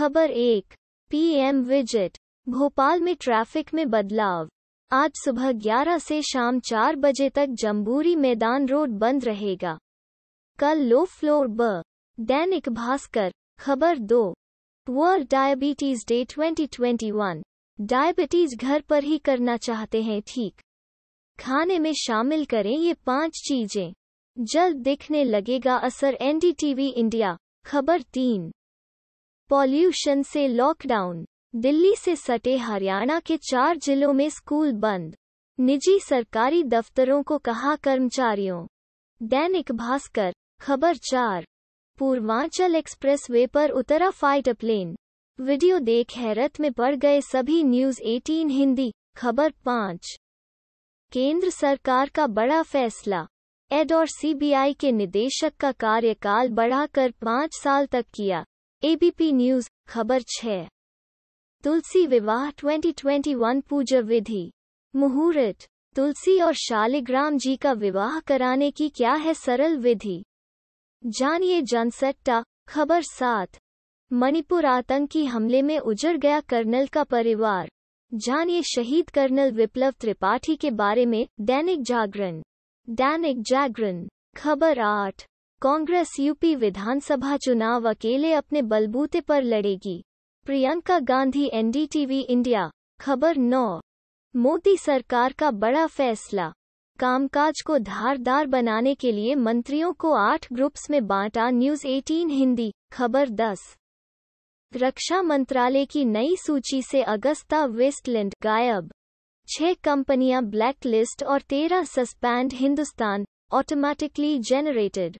खबर एक PM visit Bhopal में ट्रैफिक में बदलाव आज सुबह 11 से शाम 4 बजे तक जम्बूरी मैदान रोड बंद रहेगा कल लो फ्लोर ब दैनिक भास्कर खबर दो वर्ल्ड डायबिटीज डे 2021 डायबिटीज घर पर ही करना चाहते हैं ठीक खाने में शामिल करें ये पांच चीजें जल्द दिखने लगेगा असर एनडीटीवी इंडिया खबर तीन पॉल्यूशन से लॉकडाउन दिल्ली से सटे हरियाणा के चार जिलों में स्कूल बंद निजी सरकारी दफ्तरों को कहा कर्मचारियों दैनिक भास्कर खबर चार पूर्वांचल एक्सप्रेस वे पर उतरा फाइटर प्लेन वीडियो देख हैरत में पड़ गए सभी न्यूज 18 हिंदी खबर पाँच केंद्र सरकार का बड़ा फैसला एड और सीबीआई के निदेशक का कार्यकाल बढ़ाकर पाँच साल तक किया एबीपी न्यूज खबर छः तुलसी विवाह 2021 पूजा विधि मुहूर्त तुलसी और शालिग्राम जी का विवाह कराने की क्या है सरल विधि जानिए जनसट्टा खबर सात मणिपुर आतंकी हमले में उजड़ गया कर्नल का परिवार जानिए शहीद कर्नल विप्लव त्रिपाठी के बारे में दैनिक जागरण दैनिक जागरण खबर आठ कांग्रेस यूपी विधानसभा चुनाव अकेले अपने बलबूते पर लड़ेगी प्रियंका गांधी एनडीटीवी इंडिया खबर नौ मोदी सरकार का बड़ा फैसला कामकाज को धारदार बनाने के लिए मंत्रियों को आठ ग्रुप्स में बांटा न्यूज 18 हिंदी खबर 10 रक्षा मंत्रालय की नई सूची से अगस्ता वेस्टलैंड गायब छह कंपनियां ब्लैकलिस्ट और तेरह सस्पेंड हिंदुस्तान ऑटोमेटिकली जेनरेटेड